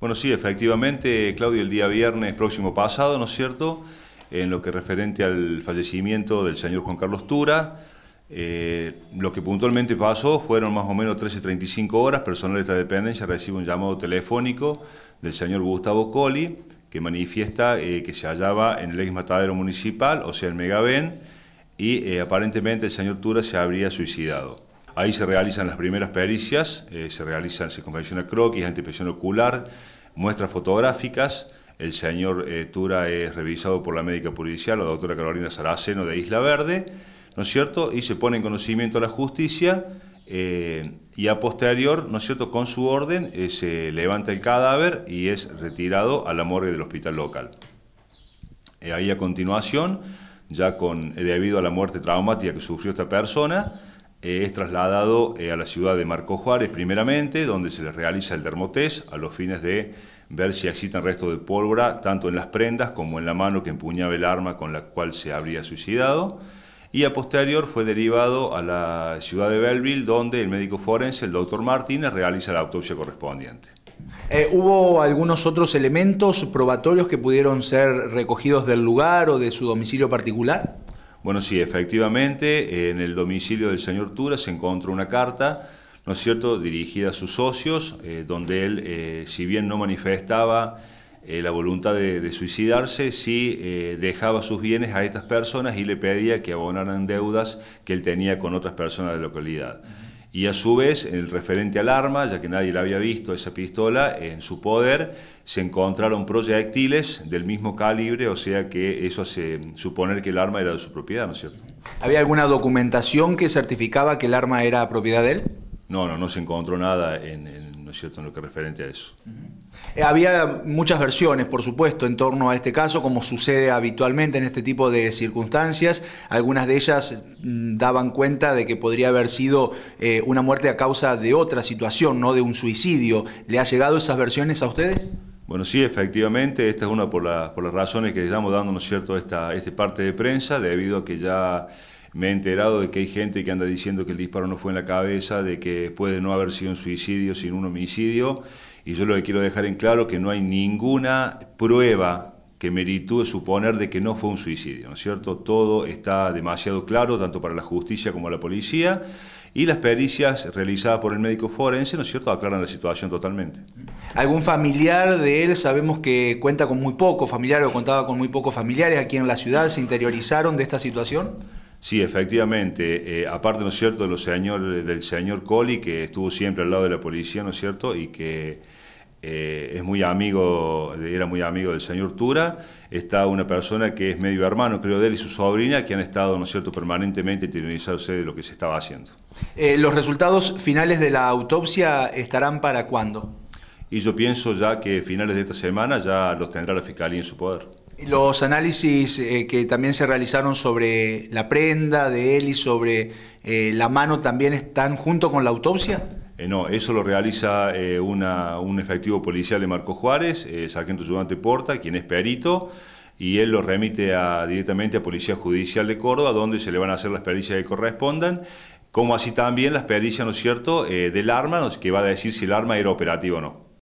Bueno, sí, efectivamente, Claudio, el día viernes próximo pasado, ¿no es cierto?, en lo que referente al fallecimiento del señor Juan Carlos Tura, eh, lo que puntualmente pasó fueron más o menos 13.35 horas, personal de esta dependencia recibe un llamado telefónico del señor Gustavo Colli, que manifiesta eh, que se hallaba en el ex matadero municipal, o sea, en Megavén, y eh, aparentemente el señor Tura se habría suicidado. Ahí se realizan las primeras pericias, eh, se realizan, se convenciona croquis, antipresión ocular, muestras fotográficas. El señor eh, Tura es revisado por la médica policial, la doctora Carolina Saraceno de Isla Verde, ¿no es cierto? Y se pone en conocimiento a la justicia eh, y a posterior, ¿no es cierto?, con su orden se levanta el cadáver y es retirado a la morgue del hospital local. ahí a continuación, ya con, debido a la muerte traumática que sufrió esta persona, es trasladado eh, a la ciudad de Marco Juárez primeramente, donde se le realiza el dermotest a los fines de ver si existen restos de pólvora tanto en las prendas como en la mano que empuñaba el arma con la cual se habría suicidado. Y a posterior fue derivado a la ciudad de Belleville, donde el médico forense, el doctor Martínez, realiza la autopsia correspondiente. Eh, ¿Hubo algunos otros elementos probatorios que pudieron ser recogidos del lugar o de su domicilio particular? Bueno, sí, efectivamente, en el domicilio del señor Tura se encontró una carta, ¿no es cierto?, dirigida a sus socios, eh, donde él, eh, si bien no manifestaba eh, la voluntad de, suicidarse, sí dejaba sus bienes a estas personas y le pedía que abonaran deudas que él tenía con otras personas de la localidad y a su vez el referente al arma, ya que nadie la había visto esa pistola, en su poder se encontraron proyectiles del mismo calibre, o sea que eso hace suponer que el arma era de su propiedad, ¿no es cierto? ¿Había alguna documentación que certificaba que el arma era propiedad de él? No, no, no se encontró nada en, en ¿no cierto?, en lo que referente a eso. Eh, había muchas versiones, por supuesto, en torno a este caso, como sucede habitualmente en este tipo de circunstancias. Algunas de ellas mm, daban cuenta de que podría haber sido eh, una muerte a causa de otra situación, no de un suicidio. ¿Le ha llegado esas versiones a ustedes? Bueno, sí, efectivamente, esta es una por, las por las razones que estamos dando, ¿no es cierto?, esta, esta parte de prensa, debido a que ya me he enterado de que hay gente que anda diciendo que el disparo no fue en la cabeza, de que puede no haber sido un suicidio, sino un homicidio. Y yo lo que quiero dejar en claro es que no hay ninguna prueba que meritúe suponer de que no fue un suicidio, ¿no es cierto? Todo está demasiado claro, tanto para la justicia como la policía, y las pericias realizadas por el médico forense, ¿no es cierto?, aclaran la situación totalmente. ¿Algún familiar de él? Sabemos que cuenta con muy pocos familiares o contaba con muy pocos familiares aquí en la ciudad, ¿se interiorizaron de esta situación? Sí, efectivamente. Eh, aparte, ¿no es cierto?, señor, del señor Coli, que estuvo siempre al lado de la policía, ¿no es cierto?, y que eh, es muy amigo, era muy amigo del señor Tura. Está una persona que es medio hermano, creo, de él y su sobrina, que han estado, ¿no es cierto?, permanentemente interiorizándose de lo que se estaba haciendo. Eh, ¿Los resultados finales de la autopsia estarán para cuándo? Y yo pienso ya que finales de esta semana ya los tendrá la Fiscalía en su poder. Los análisis eh, que también se realizaron sobre la prenda de él y sobre eh, la mano también están junto con la autopsia. Eh, no, eso lo realiza un efectivo policial de Marco Juárez, sargento ayudante Porta, quien es perito, y él lo remite a, directamente a Policía Judicial de Córdoba, donde se le van a hacer las pericias que correspondan como así también las pericias, ¿no es cierto?, del arma, que va a decir si el arma era operativa o no.